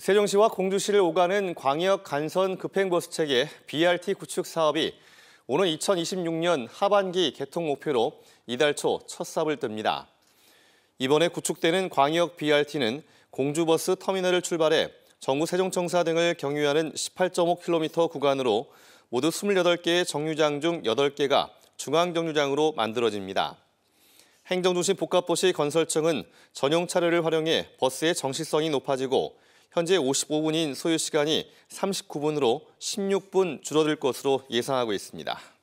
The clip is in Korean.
세종시와 공주시를 오가는 광역 간선 급행버스 체계 BRT 구축 사업이 오는 2026년 하반기 개통 목표로 이달 초 첫 삽을 뜹니다. 이번에 구축되는 광역 BRT는 공주버스 터미널을 출발해 정부 세종청사 등을 경유하는 18.5km 구간으로 모두 28개의 정류장 중 8개가 중앙정류장으로 만들어집니다. 행정도시 복합도시 건설청은 전용 차례를 활용해 버스의 정시성이 높아지고 현재 55분인 소요 시간이 39분으로 16분 줄어들 것으로 예상하고 있습니다.